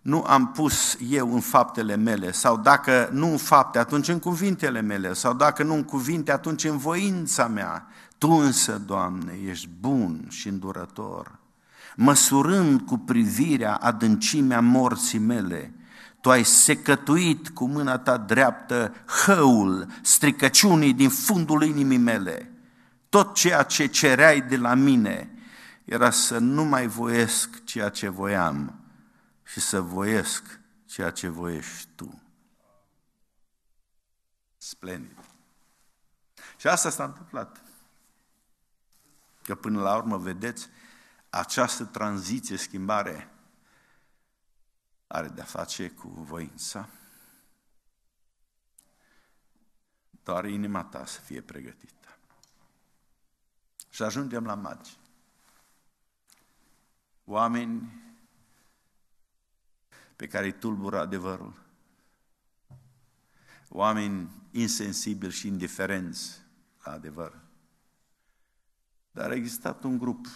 nu am pus eu în faptele mele, sau dacă nu în fapte, atunci în cuvintele mele, sau dacă nu în cuvinte, atunci în voința mea. Tu însă, Doamne, ești bun și îndurător, măsurând cu privirea adâncimea morții mele, tu ai secătuit cu mâna ta dreaptă hăul stricăciunii din fundul inimii mele. Tot ceea ce cereai de la mine era să nu mai voiesc ceea ce voiam și să voiesc ceea ce voiești tu. Splendid. Și asta s-a întâmplat. Că până la urmă, vedeți, această tranziție, schimbare, are de-a face cu voința. Doar inima ta să fie pregătită. Și ajungem la magi. Oameni pe care îi tulbură adevărul. Oameni insensibili și indiferenți la adevăr. Dar a existat un grup,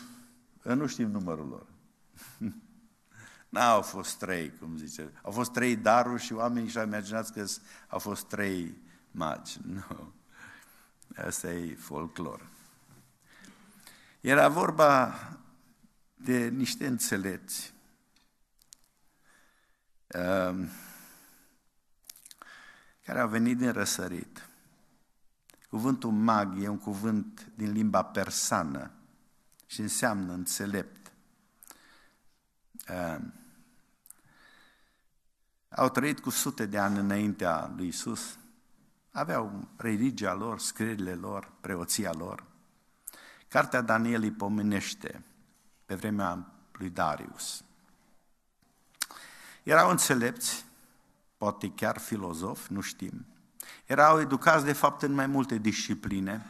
nu știm numărul lor, N-au fost trei, cum zice. Au fost trei daruri și oamenii și-au imaginat că au fost trei magi. <laughs> Nu. Asta e folclor. Era vorba de niște înțelepți. Ehm, care au venit din răsărit. Cuvântul mag e un cuvânt din limba persană și înseamnă înțelept. Ehm, au trăit cu sute de ani înaintea lui Isus. Aveau religia lor, scrierile lor, preoția lor. Cartea Daniel îi pomenește pe vremea lui Darius. Erau înțelepți, poate chiar filozofi, nu știm. Erau educați, de fapt, în mai multe discipline.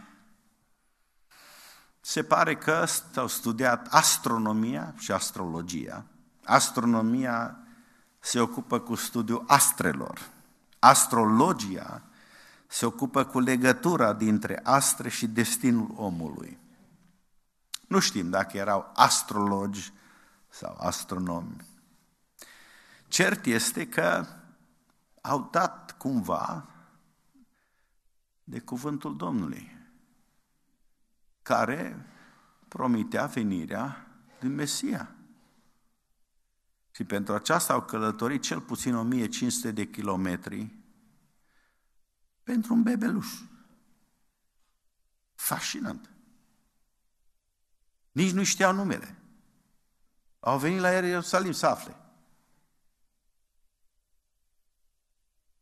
Se pare că au studiat astronomia și astrologia. Astronomia se ocupă cu studiul astrelor. Astrologia se ocupă cu legătura dintre astre și destinul omului. Nu știm dacă erau astrologi sau astronomi. Cert este că au dat cumva de cuvântul Domnului, care promitea venirea din Mesia. Și pentru aceasta au călătorit cel puțin 1500 de kilometri pentru un bebeluș. Fascinant. Nici nu știau numele. Au venit la Ierusalim să afle.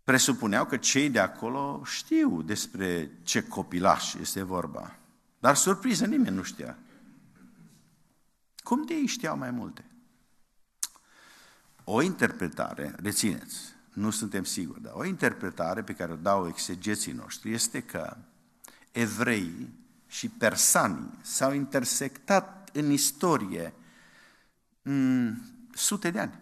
Presupuneau că cei de acolo știu despre ce copilaș este vorba. Dar surpriză, nimeni nu știa. Cum de ei știau mai multe? O interpretare, rețineți, nu suntem siguri, dar o interpretare pe care o dau exegeții noștri este că evreii și persanii s-au intersectat în istorie mm, sute de ani.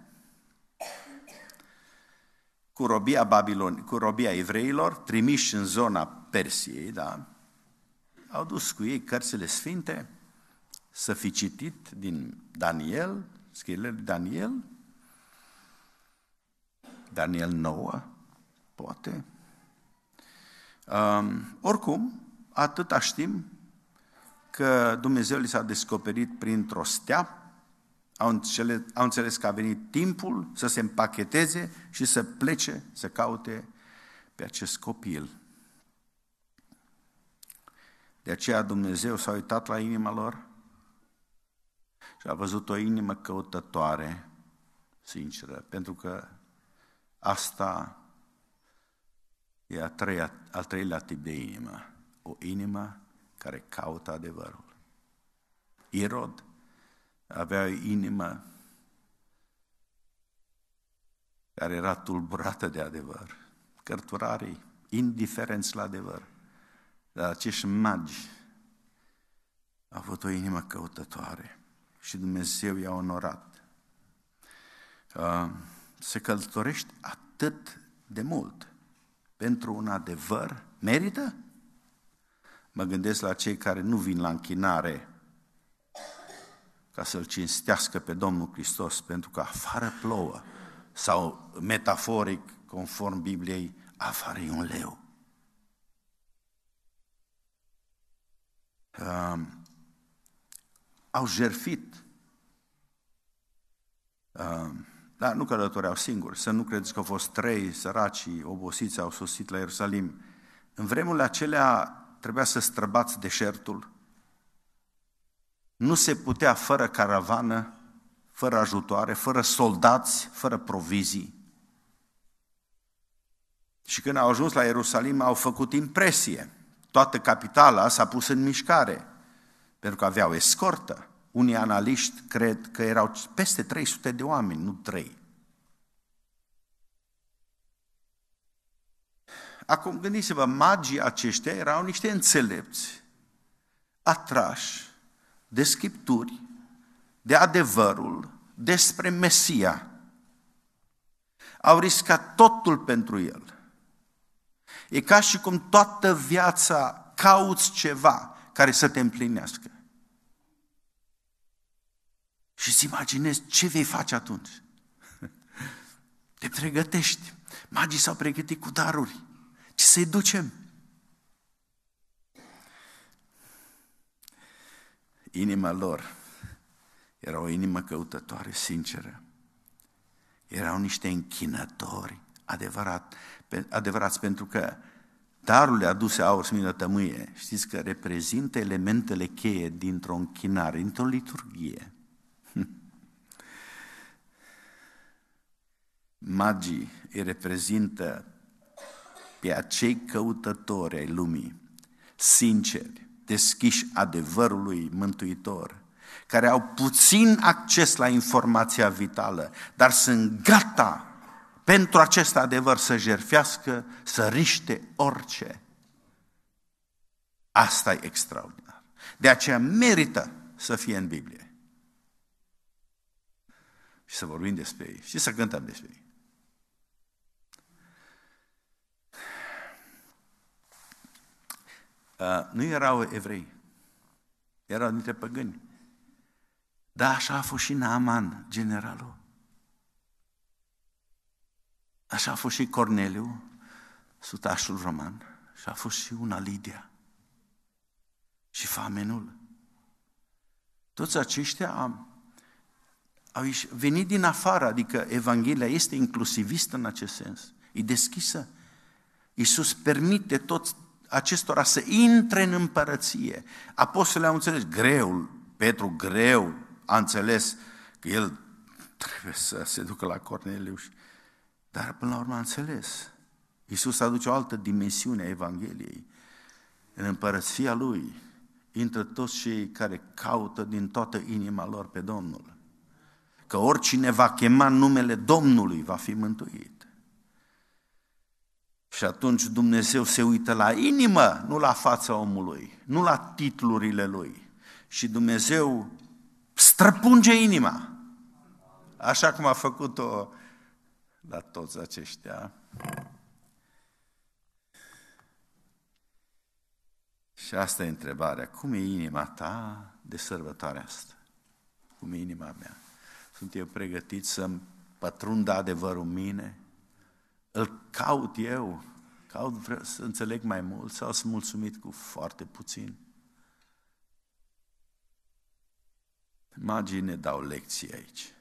Cu robia, Babilon, cu robia evreilor, trimiși în zona Persiei, da? au dus cu ei cărțile sfinte să fi citit din Daniel, scrierile lui Daniel, Daniel 9, poate. Um, oricum, atâta știm că Dumnezeu li s-a descoperit printr-o stea, au înțeles, au înțeles că a venit timpul să se împacheteze și să plece, să caute pe acest copil. De aceea Dumnezeu s-a uitat la inima lor și a văzut o inimă căutătoare, sinceră, pentru că Asta e a treia, al treilea tip de inimă. O inimă care caută adevărul. Irod avea o inimă care era tulburată de adevăr. Cărturarii, indiferenți la adevăr. Dar acești magi au avut o inimă căutătoare și Dumnezeu i-a onorat. Uh, se călătorești atât de mult pentru un adevăr, merită? Mă gândesc la cei care nu vin la închinare ca să-L cinstească pe Domnul Hristos, pentru că afară plouă, sau metaforic, conform Bibliei, afară e un leu. Um, au jerfit um, dar nu călătoreau singuri, să nu credeți că au fost trei săraci, obosiți, au sosit la Ierusalim. În vremurile acelea trebuia să străbați deșertul. Nu se putea fără caravană, fără ajutoare, fără soldați, fără provizii. Și când au ajuns la Ierusalim, au făcut impresie. Toată capitala s-a pus în mișcare, pentru că aveau escortă. Unii analiști cred că erau peste 300 de oameni, nu 3. Acum gândiți-vă, magii aceștia erau niște înțelepți, atrași de scripturi, de adevărul despre Mesia. Au riscat totul pentru el. E ca și cum toată viața cauți ceva care să te împlinească și îți imaginezi ce vei face atunci. <laughs> Te pregătești. Magii s-au pregătit cu daruri. Ce să-i ducem? Inima lor era o inimă căutătoare, sinceră. Erau niște închinători adevărat, adevărați, pentru că darurile aduse aur, smină, tămâie, știți că reprezintă elementele cheie dintr-o închinare, dintr-o liturghie. Magii îi reprezintă pe acei căutători ai lumii, sinceri, deschiși adevărului mântuitor, care au puțin acces la informația vitală, dar sunt gata pentru acest adevăr să jerfească, să riște orice. Asta e extraordinar. De aceea merită să fie în Biblie. Și să vorbim despre ei și să cântăm despre ei. Ă, nu erau evrei, erau dintre păgâni. Dar așa a fost și Naaman, generalul. Așa a fost și Corneliu, sutașul roman, și a fost și una Lidia. Și famenul. Toți aceștia au, au venit din afară, adică Evanghelia este inclusivistă în acest sens, e deschisă. Iisus permite toți acestora să intre în împărăție. Apostolii au înțeles greul, Petru greu a înțeles că el trebuie să se ducă la Cornelius, dar până la urmă a înțeles. Iisus aduce o altă dimensiune a Evangheliei. În împărăția Lui intră toți cei care caută din toată inima lor pe Domnul. Că oricine va chema numele Domnului va fi mântuit. Și atunci Dumnezeu se uită la inimă, nu la fața omului, nu la titlurile lui. Și Dumnezeu străpunge inima, așa cum a făcut-o la toți aceștia. Și asta e întrebarea. Cum e inima ta de sărbătoare asta? Cum e inima mea? Sunt eu pregătit să-mi pătrund adevărul mine? Îl caut eu, caut vreau să înțeleg mai mult sau sunt mulțumit cu foarte puțin. Magii ne dau lecții aici.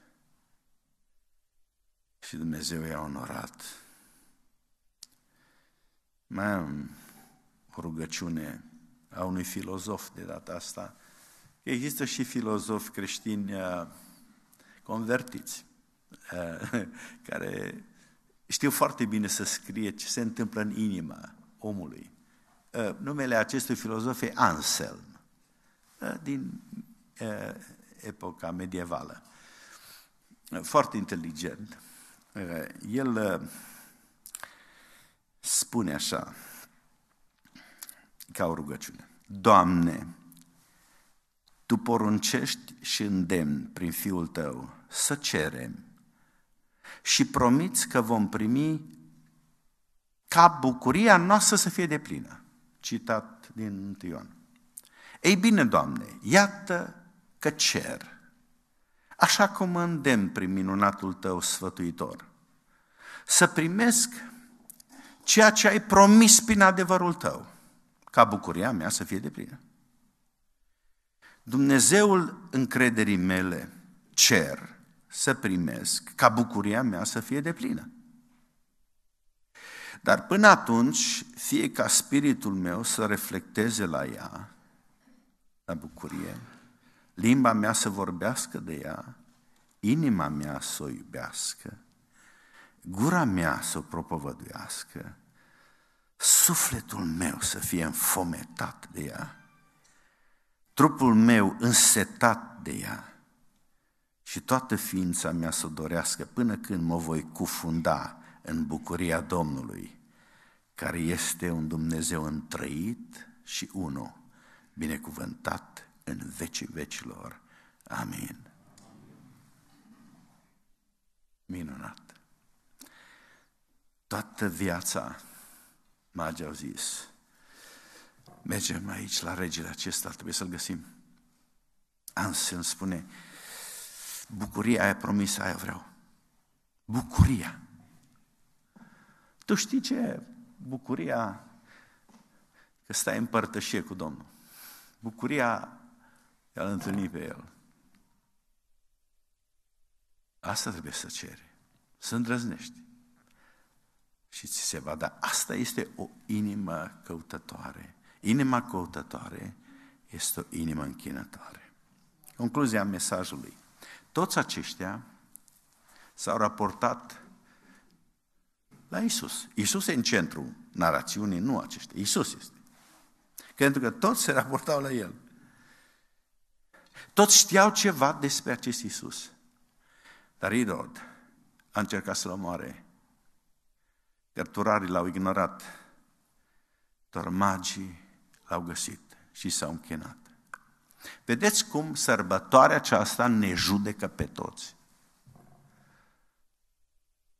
Și Dumnezeu i-a onorat. Mai am o rugăciune a unui filozof de data asta. Există și filozofi creștini uh, convertiți, uh, <laughs> care știu foarte bine să scrie ce se întâmplă în inima omului. Uh, numele acestui filozof e Anselm, uh, din uh, epoca medievală. Foarte inteligent. El spune așa, ca o rugăciune. Doamne, Tu poruncești și îndemn prin Fiul Tău să cerem și promiți că vom primi ca bucuria noastră să fie deplină. Citat din Tion. Ei bine, Doamne, iată că cer, așa cum mă îndemn prin minunatul Tău sfătuitor, să primesc ceea ce ai promis prin adevărul Tău, ca bucuria mea să fie deplină. Dumnezeul încrederii mele, cer, să primesc ca bucuria mea să fie deplină. Dar până atunci, fie ca spiritul meu să reflecteze la ea, la bucurie, limba mea să vorbească de ea, inima mea să o iubească, gura mea să o propovăduiască, sufletul meu să fie înfometat de ea, trupul meu însetat de ea, și toată ființa mea să dorească până când mă voi cufunda în bucuria Domnului, care este un Dumnezeu întrăit și unu, binecuvântat în vecii vecilor. Amin. Minunat. Toată viața, magii au zis, mergem aici la regele acesta, trebuie să-l găsim. Ansel spune, Bucuria aia promisă, aia vreau. Bucuria. Tu știi ce bucuria că stai în părtășie cu Domnul. Bucuria de a-L întâlni pe El. Asta trebuie să ceri, să îndrăznești. Și ți se va da. Asta este o inimă căutătoare. Inima căutătoare este o inimă închinătoare. Concluzia mesajului. Toți aceștia s-au raportat la Isus. Isus e în centru narațiunii, nu aceștia. Isus este. Pentru că toți se raportau la El. Toți știau ceva despre acest Isus. Dar Irod a încercat să-l omoare. Cărturarii l-au ignorat, doar magii l-au găsit și s-au închinat. Vedeți cum sărbătoarea aceasta ne judecă pe toți.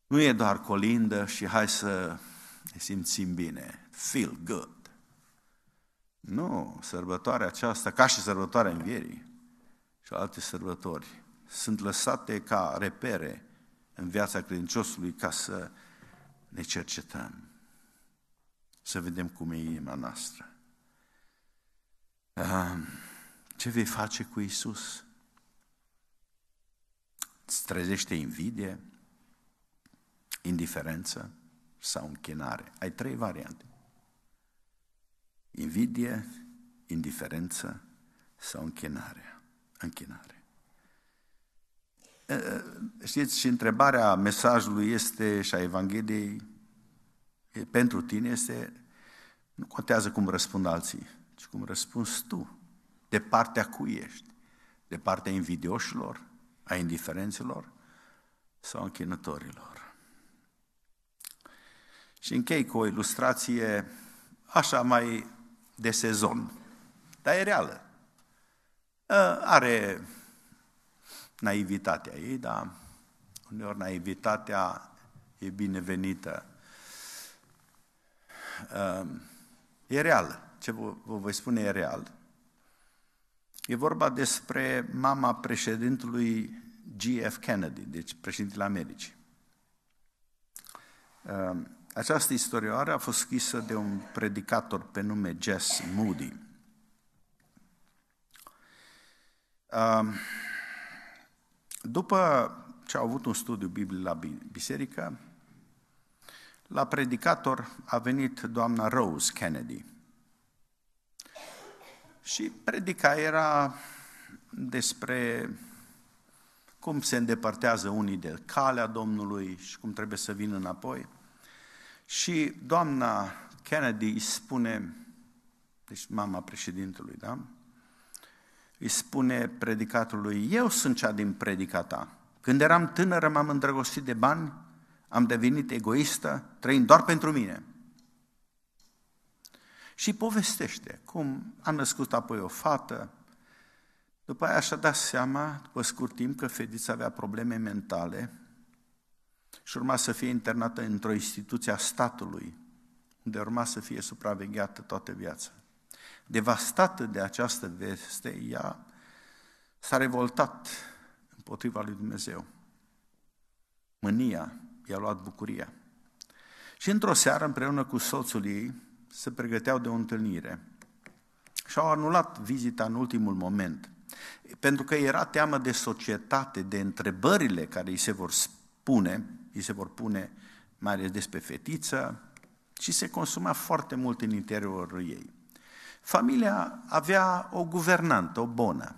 Nu e doar colindă și hai să ne simțim bine. Feel good. Nu, sărbătoarea aceasta, ca și sărbătoarea învierii și alte sărbători, sunt lăsate ca repere în viața credinciosului ca să ne cercetăm, să vedem cum e inima noastră. Ce vei face cu Isus? Îți trezește invidie, indiferență sau închinare. Ai trei variante. Invidie, indiferență sau închinare. Închinare. Știți, și întrebarea mesajului este și a Evangheliei pentru tine este nu contează cum răspund alții, ci cum răspunzi tu de partea cui ești? De partea invidioșilor, a indiferenților sau închinătorilor? Și închei cu o ilustrație așa mai de sezon, dar e reală. Ă, are naivitatea ei, dar uneori naivitatea e binevenită. Ă, e reală. Ce vă, voi spune e real. E vorba despre mama președintelui G.F. Kennedy, deci președintele Americii. Ehm, această istorioară a fost scrisă de un predicator pe nume Jess Moody. Ehm, după ce au avut un studiu biblic la biserică, la predicator a venit doamna Rose Kennedy – și predica era despre cum se îndepărtează unii de calea Domnului și cum trebuie să vină înapoi. Și doamna Kennedy îi spune, deci mama președintelui, da? Îi spune predicatului, eu sunt cea din predica ta. Când eram tânără m-am îndrăgostit de bani, am devenit egoistă, trăind doar pentru mine și povestește cum a născut apoi o fată, după aia și-a dat seama, după scurt timp, că fetița avea probleme mentale și urma să fie internată într-o instituție a statului, unde urma să fie supravegheată toată viața. Devastată de această veste, ea s-a revoltat împotriva lui Dumnezeu. Mânia i-a luat bucuria. Și într-o seară, împreună cu soțul ei, se pregăteau de o întâlnire și au anulat vizita în ultimul moment, pentru că era teamă de societate, de întrebările care îi se vor spune, îi se vor pune mai ales despre fetiță, și se consuma foarte mult în interiorul ei. Familia avea o guvernantă, o bonă.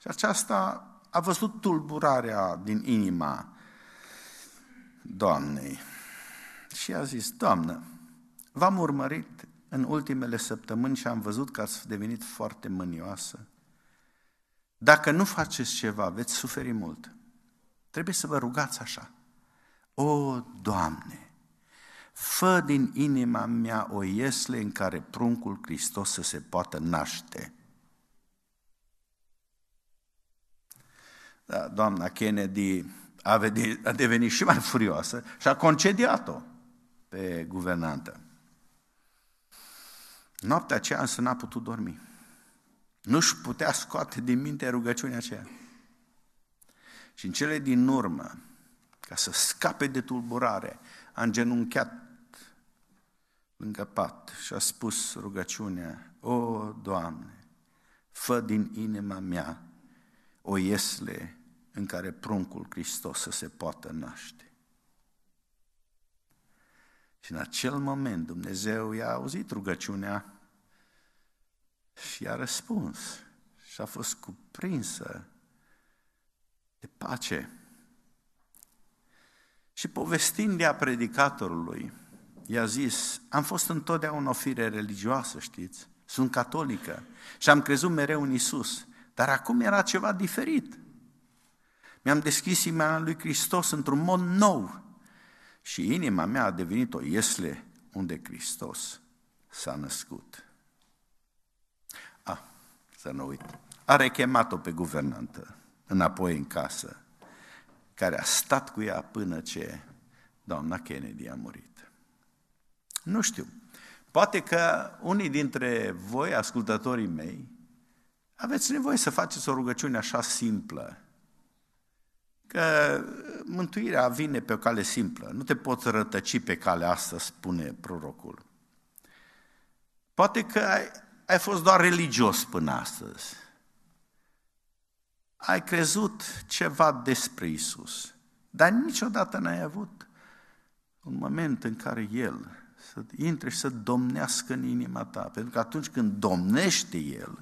Și aceasta a văzut tulburarea din inima doamnei și a zis, Doamnă, v-am urmărit în ultimele săptămâni și am văzut că ați devenit foarte mânioasă. Dacă nu faceți ceva, veți suferi mult. Trebuie să vă rugați așa. O, Doamne, fă din inima mea o iesle în care pruncul Hristos să se poată naște. Da, doamna Kennedy a devenit și mai furioasă și a concediat-o pe guvernantă. Noaptea aceea însă n-a putut dormi. Nu-și putea scoate din minte rugăciunea aceea. Și în cele din urmă, ca să scape de tulburare, a îngenunchiat lângă pat și a spus rugăciunea, O, Doamne, fă din inima mea o iesle în care pruncul Hristos să se poată naște. Și în acel moment Dumnezeu i-a auzit rugăciunea și i-a răspuns și a fost cuprinsă de pace. Și povestind de-a predicatorului, i-a zis, am fost întotdeauna o fire religioasă, știți? Sunt catolică și am crezut mereu în Isus, dar acum era ceva diferit. Mi-am deschis imaginea lui Hristos într-un mod nou, și inima mea a devenit o iesle unde Hristos s-a născut. A, ah, să nu uit. A rechemat-o pe guvernantă înapoi în casă, care a stat cu ea până ce doamna Kennedy a murit. Nu știu. Poate că unii dintre voi, ascultătorii mei, aveți nevoie să faceți o rugăciune așa simplă, Că mântuirea vine pe o cale simplă, nu te poți rătăci pe calea asta, spune prorocul. Poate că ai, ai fost doar religios până astăzi. Ai crezut ceva despre Isus, dar niciodată n-ai avut un moment în care El să intre și să domnească în inima ta. Pentru că atunci când domnește El,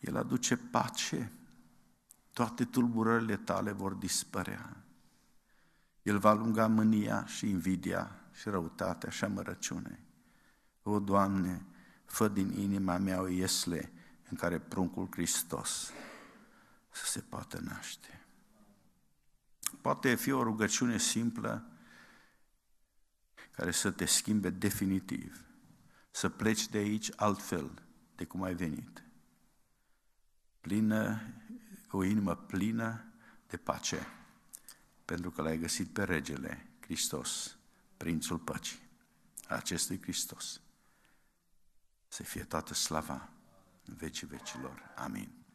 El aduce pace, toate tulburările tale vor dispărea. El va lunga mânia și invidia și răutatea și amărăciune. O, Doamne, fă din inima mea o iesle în care pruncul Hristos să se poată naște. Poate fi o rugăciune simplă care să te schimbe definitiv, să pleci de aici altfel de cum ai venit, plină o inimă plină de pace, pentru că l-ai găsit pe regele Hristos, Prințul Păcii, acestui Hristos. Să fie toată slava în vecii vecilor. Amin.